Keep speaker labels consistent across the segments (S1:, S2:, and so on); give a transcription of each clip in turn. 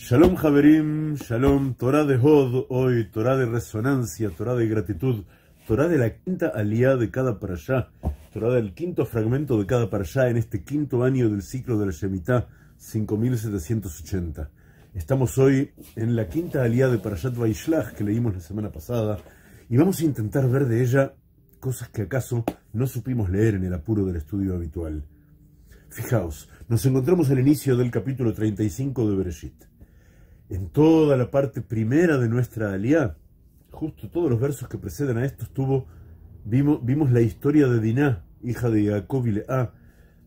S1: Shalom Javerim, Shalom, Torah de Hod, hoy Torah de resonancia, Torah de gratitud, Torah de la quinta aliá de cada parashá, Torah del quinto fragmento de cada parashá en este quinto año del ciclo de la Shemitah 5780. Estamos hoy en la quinta aliá de Parashat Vaishlach que leímos la semana pasada y vamos a intentar ver de ella cosas que acaso no supimos leer en el apuro del estudio habitual. Fijaos, nos encontramos al inicio del capítulo 35 de Bereshit en toda la parte primera de nuestra aliá, justo todos los versos que preceden a esto estuvo, vimos, la historia de Diná, hija de Jacob y Leá,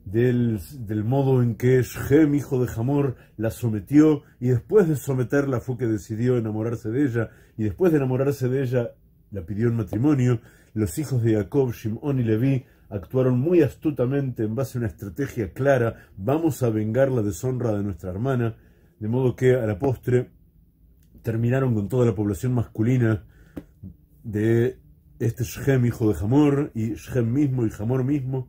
S1: del, modo en que Shem, hijo de Hamor, la sometió y después de someterla fue que decidió enamorarse de ella y después de enamorarse de ella la pidió en matrimonio. Los hijos de Jacob, Shimón y Leví actuaron muy astutamente en base a una estrategia clara, vamos a vengar la deshonra de nuestra hermana de modo que a la postre terminaron con toda la población masculina de este Shem, hijo de Hamor, y Shem mismo y Hamor mismo.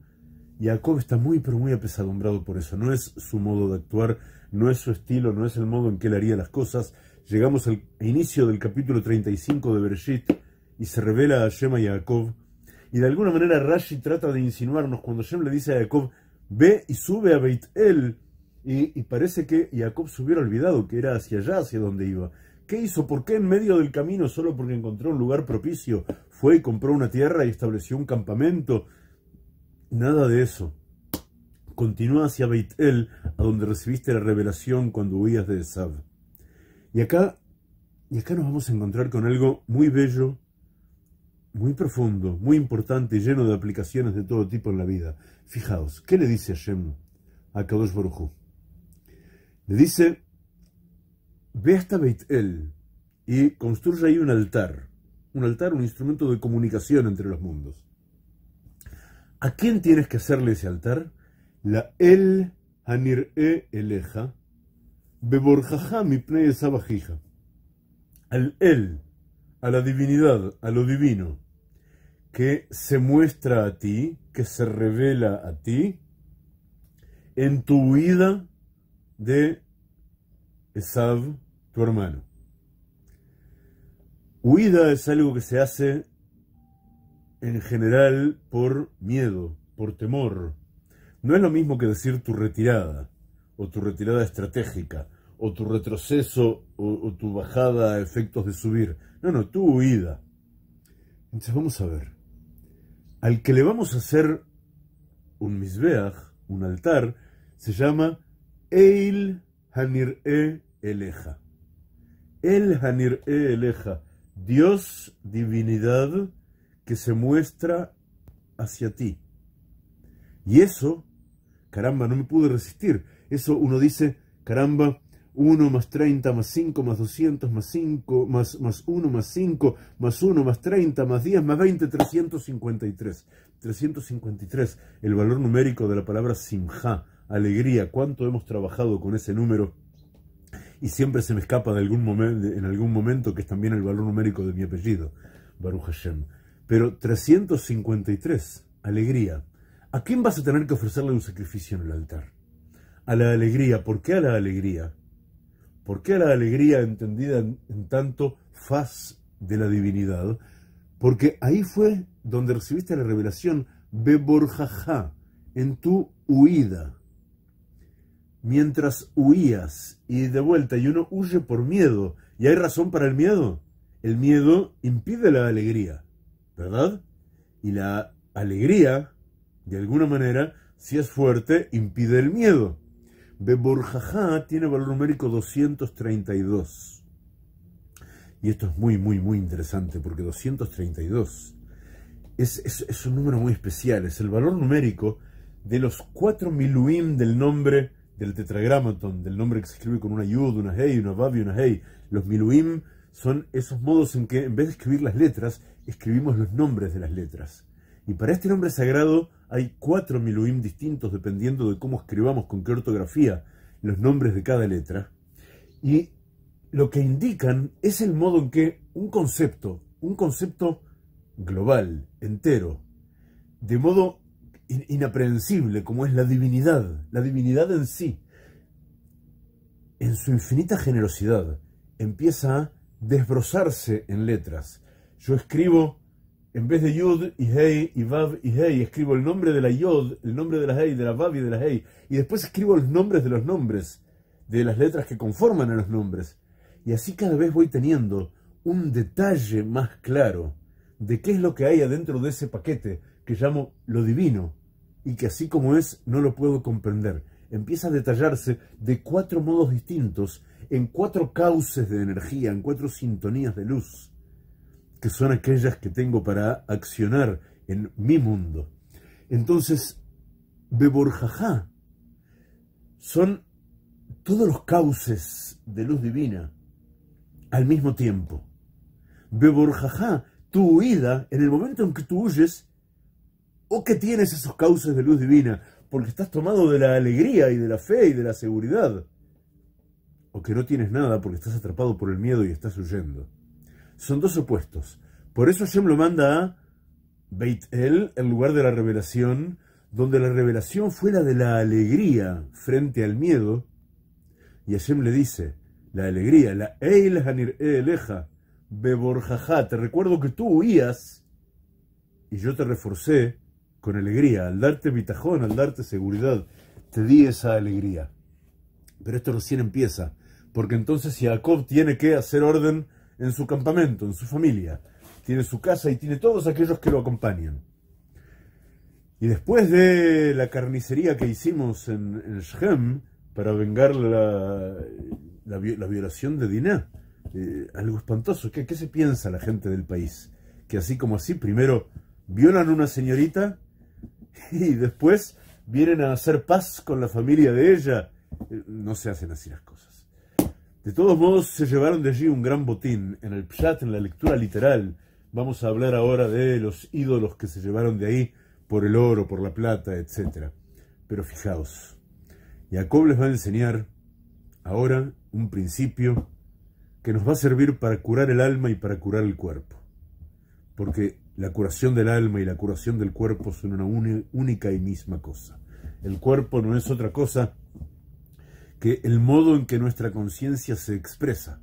S1: Jacob está muy, pero muy apesadumbrado por eso. No es su modo de actuar, no es su estilo, no es el modo en que él haría las cosas. Llegamos al inicio del capítulo 35 de Bereshit y se revela a Shem y a Jacob. Y de alguna manera Rashi trata de insinuarnos cuando Shem le dice a Jacob, ve y sube a Beit El y, parece que Jacob se hubiera olvidado que era hacia allá, hacia donde iba. ¿Qué hizo? ¿Por qué en medio del camino, solo porque encontró un lugar propicio, fue y compró una tierra y estableció un campamento? Nada de eso. Continúa hacia Beitel, a donde recibiste la revelación cuando huías de Esav. Y acá, y acá nos vamos a encontrar con algo muy bello, muy profundo, muy importante y lleno de aplicaciones de todo tipo en la vida. Fijaos, ¿qué le dice Hashem a Kadosh Baruj le dice, ve hasta Beit El y construye ahí un altar, un altar, un instrumento de comunicación entre los mundos. ¿A quién tienes que hacerle ese altar? La El Anir E Eleja, Beborjaja Mipne Sabajija. Al El, a la divinidad, a lo divino, que se muestra a ti, que se revela a ti, en tu huida de Esav, tu hermano. Huida es algo que se hace en general por miedo, por temor. No es lo mismo que decir tu retirada, o tu retirada estratégica, o tu retroceso, o, tu bajada a efectos de subir. No, no, tu huida. Entonces vamos a ver. Al que le vamos a hacer un misbeach, un altar, se llama el E Eleja. El E Eleja. Dios, divinidad, que se muestra hacia ti. Y eso, caramba, no me pude resistir. Eso uno dice, caramba, 1 más 30 más 5 más 200 más 5 más, más 1 más 5 más 1 más 30 más 10 más 20, 353. 353, el valor numérico de la palabra simja, alegría, cuánto hemos trabajado con ese número. Y siempre se me escapa en algún momento que es también el valor numérico de mi apellido, Baruch Hashem. Pero 353, alegría. ¿A quién vas a tener que ofrecerle un sacrificio en el altar? A la alegría. ¿Por qué a la alegría? ¿Por qué a la alegría entendida en, tanto faz de la divinidad? Porque ahí fue donde recibiste la revelación, Beborjaja, en tu huida mientras huías y de vuelta, y uno huye por miedo, y hay razón para el miedo. El miedo impide la alegría, ¿verdad? Y la alegría, de alguna manera, si es fuerte, impide el miedo. Beborjajá tiene valor numérico 232. Y esto es muy, muy, muy interesante, porque 232 es, es un número muy especial, es el valor numérico de los cuatro miluim del nombre del tetragramaton, del nombre que se escribe con una yud, una hey, una babi, y una hey. Los miluim son esos modos en que en vez de escribir las letras, escribimos los nombres de las letras. Y para este nombre sagrado hay cuatro miluim distintos dependiendo de cómo escribamos, con qué ortografía, los nombres de cada letra. Y lo que indican es el modo en que un concepto, un concepto global, entero, de modo inaprehensible como es la divinidad, la divinidad en sí, en su infinita generosidad, empieza a desbrozarse en letras. Yo escribo, en vez de Yud y Hei y Vav y Hei, escribo el nombre de la Yod, el nombre de la Hei, de la Vav y de la Hei, y después escribo los nombres de los nombres, de las letras que conforman a los nombres. Y así cada vez voy teniendo un detalle más claro de qué es lo que hay adentro de ese paquete que llamo lo divino y que así como es no lo puedo comprender. Empieza a detallarse de cuatro modos distintos, en cuatro cauces de energía, en cuatro sintonías de luz, que son aquellas que tengo para accionar en mi mundo. Entonces, Beborjajá son todos los cauces de luz divina al mismo tiempo. Beborjajá tu huida, en el momento en que tú huyes, o que tienes esos cauces de luz divina, porque estás tomado de la alegría y de la fe y de la seguridad, o que no tienes nada porque estás atrapado por el miedo y estás huyendo. Son dos opuestos. Por eso Hashem lo manda a Beit El, el lugar de la revelación, donde la revelación fue la de la alegría frente al miedo, y Hashem le dice, la alegría, la Eil Hanir te recuerdo que tú huías y yo te reforcé con alegría. Al darte bitajón, al darte seguridad, te di esa alegría. Pero esto recién empieza, porque entonces Jacob tiene que hacer orden en su campamento, en su familia. Tiene su casa y tiene todos aquellos que lo acompañan. Y después de la carnicería que hicimos en, Shem para vengar la, la violación de Diná, eh, algo espantoso. ¿Qué, ¿Qué se piensa la gente del país? Que así como así, primero violan a una señorita y después vienen a hacer paz con la familia de ella. Eh, no se hacen así las cosas. De todos modos, se llevaron de allí un gran botín. En el chat, en la lectura literal, vamos a hablar ahora de los ídolos que se llevaron de ahí por el oro, por la plata, etc. Pero fijaos, Jacob les va a enseñar ahora un principio que nos va a servir para curar el alma y para curar el cuerpo. Porque la curación del alma y la curación del cuerpo son una única y misma cosa. El cuerpo no es otra cosa que el modo en que nuestra conciencia se expresa,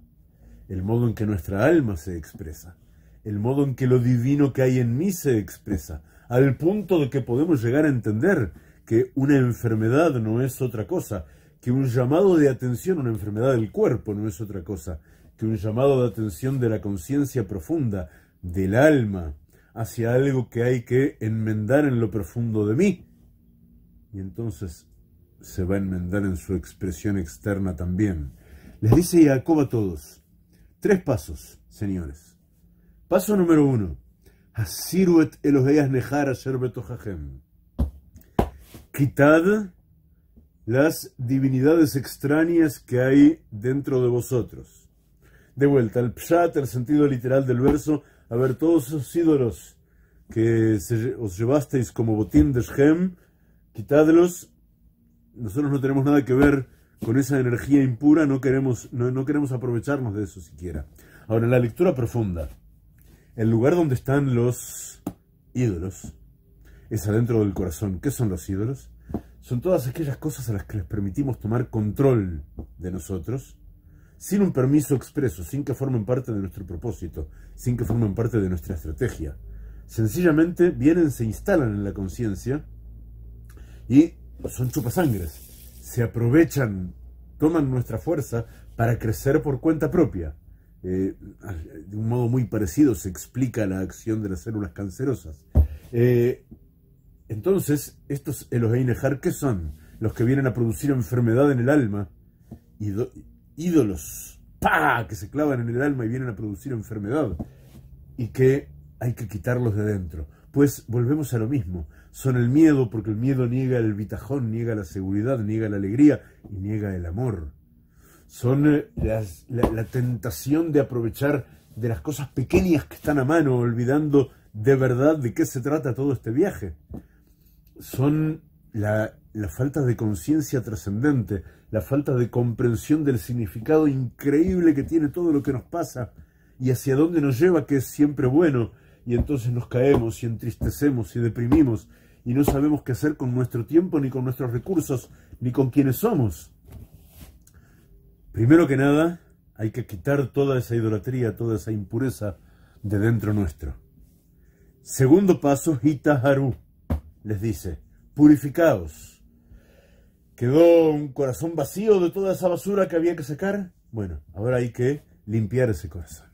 S1: el modo en que nuestra alma se expresa, el modo en que lo divino que hay en mí se expresa, al punto de que podemos llegar a entender que una enfermedad no es otra cosa, que un llamado de atención a una enfermedad del cuerpo no es otra cosa que un llamado de atención de la conciencia profunda, del alma, hacia algo que hay que enmendar en lo profundo de mí. Y entonces se va a enmendar en su expresión externa también. Les dice Jacob a todos, tres pasos, señores. Paso número uno, Asiruet Nejar Quitad las divinidades extrañas que hay dentro de vosotros. De vuelta, el pshat, el sentido literal del verso, a ver, todos esos ídolos que os llevasteis como botín de Shem, quitadlos, nosotros no tenemos nada que ver con esa energía impura, no queremos, no, no queremos aprovecharnos de eso siquiera. Ahora, en la lectura profunda, el lugar donde están los ídolos es adentro del corazón. ¿Qué son los ídolos? Son todas aquellas cosas a las que les permitimos tomar control de nosotros sin un permiso expreso, sin que formen parte de nuestro propósito, sin que formen parte de nuestra estrategia. Sencillamente vienen, se instalan en la conciencia y son chupasangres. Se aprovechan, toman nuestra fuerza para crecer por cuenta propia. Eh, de un modo muy parecido se explica la acción de las células cancerosas. Eh, entonces, estos Elohim ¿qué son? Los que vienen a producir enfermedad en el alma y, ídolos, que se clavan en el alma y vienen a producir enfermedad y que hay que quitarlos de dentro. Pues volvemos a lo mismo. Son el miedo, porque el miedo niega el vitajón, niega la seguridad, niega la alegría y niega el amor. Son eh, la, tentación de aprovechar de las cosas pequeñas que están a mano, olvidando de verdad de qué se trata todo este viaje. Son las la falta de conciencia trascendente, la falta de comprensión del significado increíble que tiene todo lo que nos pasa y hacia dónde nos lleva, que es siempre bueno, y entonces nos caemos y entristecemos y deprimimos y no sabemos qué hacer con nuestro tiempo, ni con nuestros recursos, ni con quienes somos. Primero que nada, hay que quitar toda esa idolatría, toda esa impureza de dentro nuestro. Segundo paso, Hitaharu les dice, purificados. Quedó un corazón vacío de toda esa basura que había que sacar. Bueno, ahora hay que limpiar ese corazón.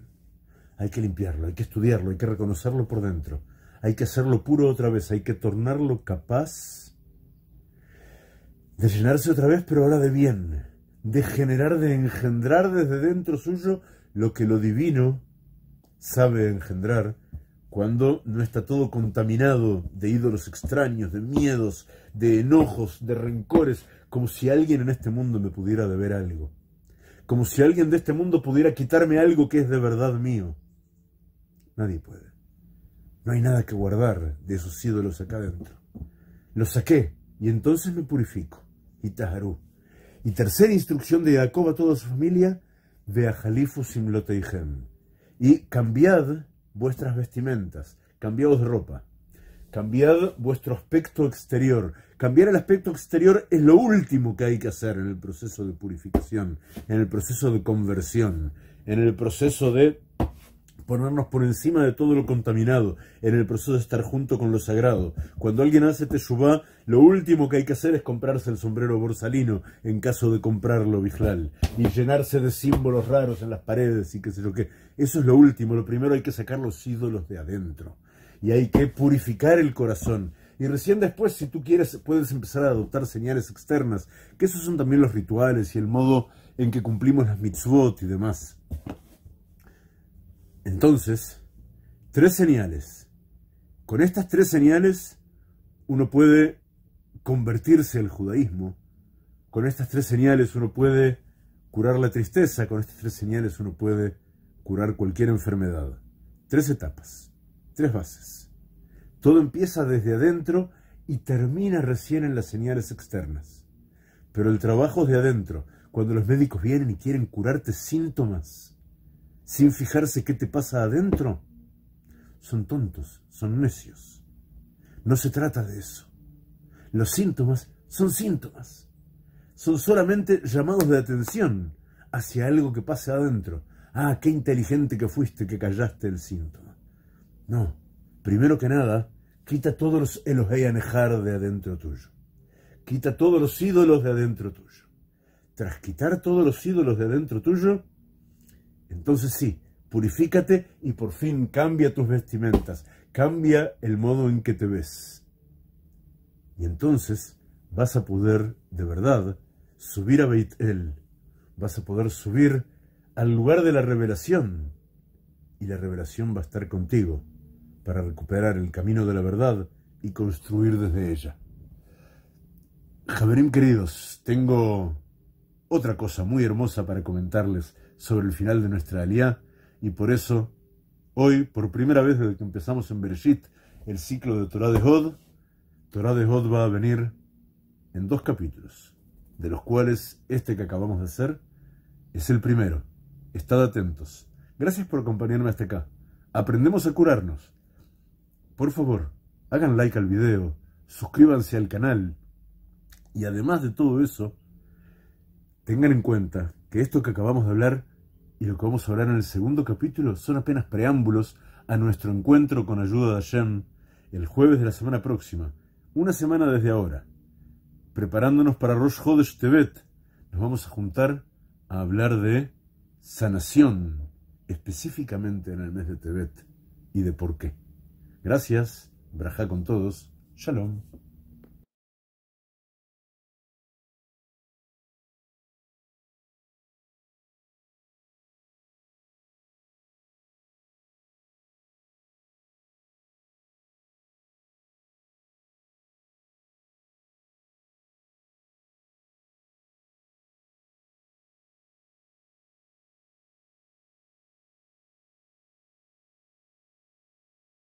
S1: Hay que limpiarlo, hay que estudiarlo, hay que reconocerlo por dentro. Hay que hacerlo puro otra vez, hay que tornarlo capaz de llenarse otra vez, pero ahora de bien. De generar, de engendrar desde dentro suyo lo que lo divino sabe engendrar cuando no está todo contaminado de ídolos extraños, de miedos, de enojos, de rencores, como si alguien en este mundo me pudiera deber algo, como si alguien de este mundo pudiera quitarme algo que es de verdad mío. Nadie puede. No hay nada que guardar de esos ídolos acá adentro. Los saqué y entonces me purifico. Y Taharú. Y tercera instrucción de Jacob a toda su familia, ve a Simloteihem. Y cambiad vuestras vestimentas, cambiaos de ropa. Cambiad vuestro aspecto exterior. Cambiar el aspecto exterior es lo último que hay que hacer en el proceso de purificación, en el proceso de conversión, en el proceso de ponernos por encima de todo lo contaminado, en el proceso de estar junto con lo sagrado. Cuando alguien hace teshuva, lo último que hay que hacer es comprarse el sombrero borsalino, en caso de comprarlo Bijlal, y llenarse de símbolos raros en las paredes y qué sé yo qué. Eso es lo último, lo primero hay que sacar los ídolos de adentro y hay que purificar el corazón. Y recién después, si tú quieres, puedes empezar a adoptar señales externas, que esos son también los rituales y el modo en que cumplimos las mitzvot y demás. Entonces, tres señales. Con estas tres señales, uno puede convertirse al judaísmo. Con estas tres señales uno puede curar la tristeza. Con estas tres señales uno puede curar cualquier enfermedad. Tres etapas. Tres bases. Todo empieza desde adentro y termina recién en las señales externas. Pero el trabajo de adentro, cuando los médicos vienen y quieren curarte síntomas, sin fijarse qué te pasa adentro. Son tontos, son necios. No se trata de eso. Los síntomas son síntomas. Son solamente llamados de atención hacia algo que pasa adentro. Ah, qué inteligente que fuiste que callaste el síntoma. No, primero que nada, quita todos los Elohei de adentro tuyo. Quita todos los ídolos de adentro tuyo. Tras quitar todos los ídolos de adentro tuyo, entonces sí, purifícate y por fin cambia tus vestimentas, cambia el modo en que te ves. Y entonces vas a poder, de verdad, subir a Beit El, vas a poder subir al lugar de la revelación, y la revelación va a estar contigo para recuperar el camino de la verdad y construir desde ella. Javerim, queridos, tengo otra cosa muy hermosa para comentarles sobre el final de nuestra aliá y por eso hoy, por primera vez desde que empezamos en Bereshit el ciclo de Torah de Hod, Torah de Hod va a venir en dos capítulos, de los cuales este que acabamos de hacer es el primero. Estad atentos. Gracias por acompañarme hasta acá. Aprendemos a curarnos por favor, hagan like al video, suscríbanse al canal y además de todo eso, tengan en cuenta que esto que acabamos de hablar y lo que vamos a hablar en el segundo capítulo son apenas preámbulos a nuestro encuentro con ayuda de Hashem el jueves de la semana próxima, una semana desde ahora. Preparándonos para Rosh Hodesh Tebet, nos vamos a juntar a hablar de sanación, específicamente en el mes de Tebet, y de por qué. Gracias, braja con todos, shalom.